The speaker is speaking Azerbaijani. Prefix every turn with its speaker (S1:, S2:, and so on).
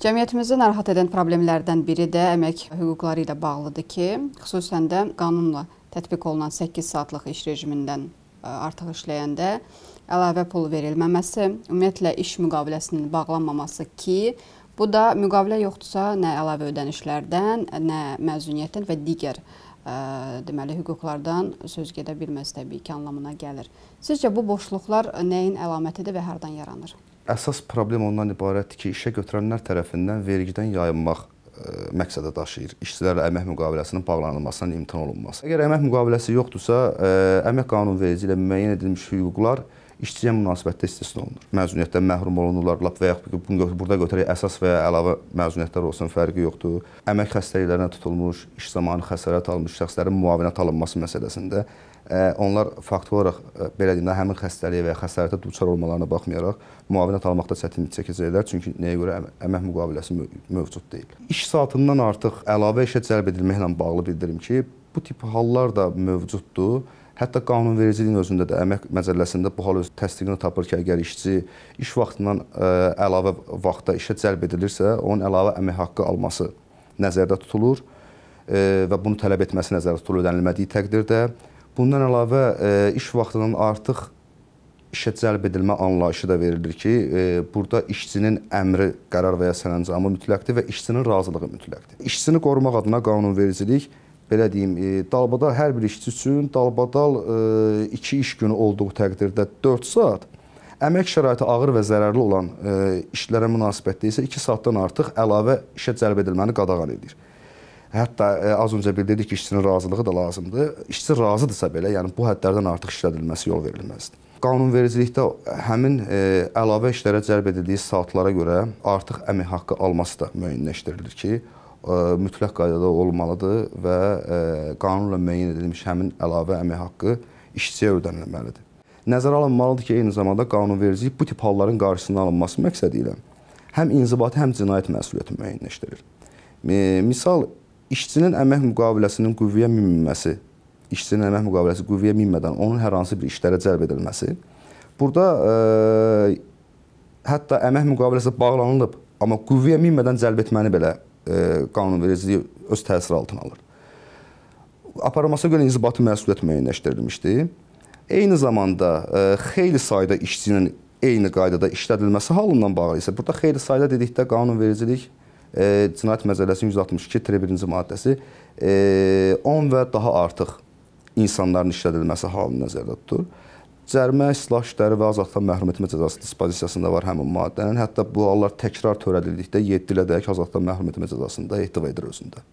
S1: Cəmiyyətimizi narahat edən problemlərdən biri də əmək hüquqları ilə bağlıdır ki, xüsusən də qanunla tətbiq olunan 8 saatlıq iş rejimindən e, artıq işləyəndə əlavə pul verilməməsi, ümumiyyətlə iş müqaviləsinin bağlanmaması ki, bu da müqavilə yoxdursa nə əlavə ödənişlərdən, nə məzuniyyətdən və digər ə, e, deməli hüquqlardan söz gedə bilməz təbii ki, anlamına gəlir. Sizcə bu boşluqlar nəyin əlamətidir və hardan yaranır?
S2: əsas problem ondan ibarətdir ki, işə götürənlər tərəfindən vergidən yayınmaq e, məqsədə daşıyır. İşçilərlə əmək müqaviləsinin bağlanılmasından imtina olunması. Əgər əmək müqaviləsi yoxdursa, e, əmək qanunverici ilə müəyyən edilmiş hüquqlar işçiyə münasibətdə istisna olunur. Məzuniyyətdən məhrum olunurlar, lap və yaxud bunu burada götürək əsas və ya əlavə məzuniyyətlər olsun, fərqi yoxdur. Əmək xəstəliklərinə tutulmuş, iş zamanı xəsarət almış şəxslərin müavinət alınması məsələsində e, onlar faktiki olaraq e, belə deyim də həmin xəstəliyə və ya xəsarətə düçar olmalarına baxmayaraq müavinət almaqda çətinlik çəkəcəklər. Çünki nəyə görə əmək müqaviləsi mövcud deyil. İş saatından artıq əlavə işə cəlb edilməklə bağlı bildirim ki, bu tip hallar da mövcuddur. Hətta qanunvericiliyin özündə də əmək məcəlləsində bu hal öz təsdiqini tapır ki, əgər işçi iş vaxtından ə, e, əlavə vaxtda işə cəlb edilirsə, onun əlavə əmək haqqı alması nəzərdə tutulur ə, e, və bunu tələb etməsi nəzərdə tutulur ödənilmədiyi təqdirdə. Bundan əlavə ə, e, iş vaxtının artıq işə cəlb edilmə anlayışı da verilir ki, e, burada işçinin əmri, qərar və ya sərəncamı mütləqdir və işçinin razılığı mütləqdir. İşçini qorumaq adına qanunvericilik belə deyim, e, dalbadal hər bir işçi üçün dalbadal 2 e, iş günü olduğu təqdirdə 4 saat, əmək şəraiti ağır və zərərli olan e, işlərə münasibətdə isə 2 saatdan artıq əlavə işə cəlb edilməni qadağan edir. Hətta az öncə bildirdik ki, işçinin razılığı da lazımdır. İşçi razıdırsa belə, yəni bu hədlərdən artıq işlədilməsi yol verilməzdir. Qanunvericilikdə həmin əlavə işlərə cəlb edildiyi saatlara görə artıq əmək haqqı alması da müəyyənləşdirilir ki, E, mütləq qaydada olmalıdır və e, qanunla müəyyən edilmiş həmin əlavə əmək haqqı işçiyə ödənilməlidir. Nəzərə alınmalıdır ki, eyni zamanda qanunvericilik bu tip halların qarşısının alınması məqsədi ilə həm inzibati, həm cinayət məsuliyyəti müəyyənləşdirir. Misal, işçinin əmək müqaviləsinin qüvvəyə minməsi, işçinin əmək müqaviləsi qüvvəyə minmədən onun hər hansı bir işlərə cəlb edilməsi, burada ə, e, hətta əmək müqaviləsi bağlanılıb, amma qüvvəyə minmədən cəlb etməni belə E, qanunvericiliyi öz təsiri altına alır. Aparılmasına görə inzibati məsuliyyət müəyyənləşdirilmişdi. Eyni zamanda e, xeyli sayda işçinin eyni qaydada işlədilməsi halından bağlı isə burada xeyli sayda dedikdə qanunvericilik e, Cinayət Məcəlləsinin 162-1-ci maddəsi 10 və daha artıq insanların işlədilməsi halını nəzərdə tutur. Cərimə, islah işləri və azadlıqdan məhrum etmə cəzası dispozisiyasında var həmin maddənin. Hətta bu hallar təkrar törədildikdə 7 ilədək azadlıqdan məhrum etmə cəzasında ehtiva edir özündə.